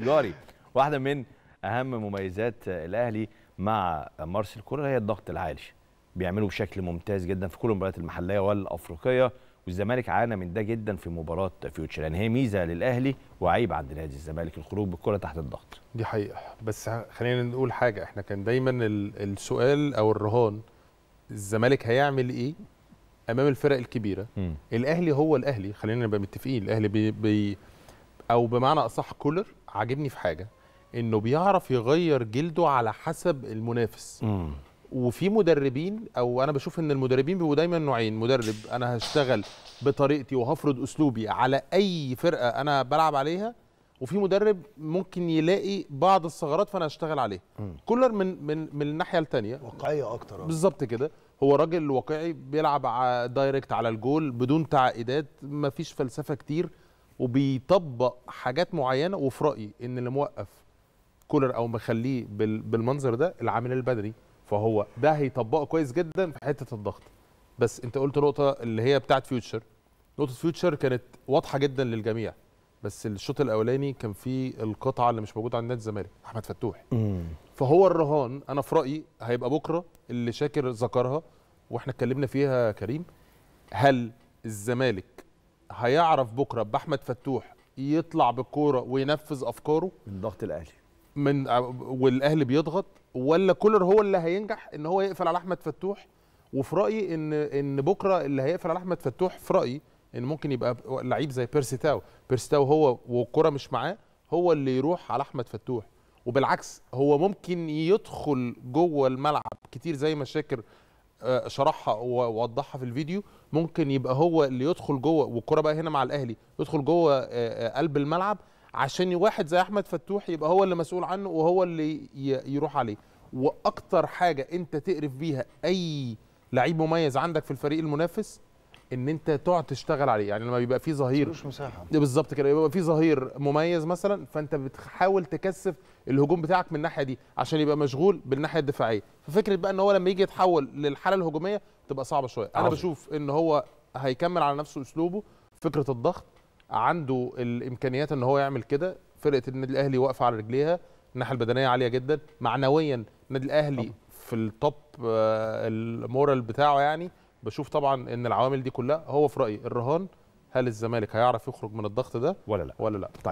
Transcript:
تجاري واحده من اهم مميزات الاهلي مع مارسيل كولر هي الضغط العالي بيعملوا بشكل ممتاز جدا في كل المباريات المحليه والافريقيه والزمالك عانى من ده جدا في مباراه فيوتشر يعني هي ميزه للاهلي وعيب عند نادي الزمالك الخروج بالكره تحت الضغط دي حقيقه بس خلينا نقول حاجه احنا كان دايما السؤال او الرهان الزمالك هيعمل ايه امام الفرق الكبيره م. الاهلي هو الاهلي خلينا نبقى متفقين الاهلي بي, بي او بمعنى اصح كولر عاجبني في حاجه انه بيعرف يغير جلده على حسب المنافس مم. وفي مدربين او انا بشوف ان المدربين بيبقوا دايما نوعين مدرب انا هشتغل بطريقتي وهفرض اسلوبي على اي فرقه انا بلعب عليها وفي مدرب ممكن يلاقي بعض الثغرات فانا هشتغل عليها كولر من من من الناحيه الثانيه واقعيه اكتر بالظبط كده هو راجل واقعي بيلعب دايركت على الجول بدون تعقيدات مفيش فلسفه كتير وبيطبق حاجات معينه وفي رايي ان اللي موقف كولر او مخليه بالمنظر ده العامل البدري فهو ده هيطبقه كويس جدا في حته الضغط بس انت قلت نقطه اللي هي بتاعت فيوتشر نقطه فيوتشر كانت واضحه جدا للجميع بس الشوط الاولاني كان فيه القطعه اللي مش موجوده عند نادي الزمالك احمد فتوح فهو الرهان انا في رايي هيبقى بكره اللي شاكر ذكرها واحنا اتكلمنا فيها كريم هل الزمالك هيعرف بكره باحمد فتوح يطلع بالكوره وينفذ افكاره من ضغط الاهلي من والاهلي بيضغط ولا كولر هو اللي هينجح ان هو يقفل على احمد فتوح وفي رايي ان ان بكره اللي هيقفل على احمد فتوح في رايي ان ممكن يبقى لعيب زي بيرسي تاو بيرسي تاو هو والكره مش معاه هو اللي يروح على احمد فتوح وبالعكس هو ممكن يدخل جوه الملعب كتير زي ما شاكر آه، شرحها ووضحها في الفيديو ممكن يبقى هو اللي يدخل جوه والكره بقى هنا مع الاهلي يدخل جوه آه، آه، قلب الملعب عشان واحد زي احمد فتوح يبقى هو اللي مسؤول عنه وهو اللي يروح عليه واكتر حاجه انت تقرف بيها اي لعيب مميز عندك في الفريق المنافس ان انت تقعد تشتغل عليه يعني لما بيبقى في ظهير مش مساحه بالظبط كده يبقى في ظهير مميز مثلا فانت بتحاول تكثف الهجوم بتاعك من الناحيه دي عشان يبقى مشغول بالناحيه الدفاعيه ففكره بقى ان هو لما يجي يتحول للحاله الهجوميه تبقى صعبه شويه انا بشوف ان هو هيكمل على نفس اسلوبه فكره الضغط عنده الامكانيات ان هو يعمل كده فرقه النادي الاهلي واقفه على رجليها الناحيه البدنيه عاليه جدا معنويا النادي الاهلي في التوب آه، المورال بتاعه يعني بشوف طبعا ان العوامل دي كلها هو في رايي الرهان هل الزمالك هيعرف يخرج من الضغط ده ولا لا ولا لا طيب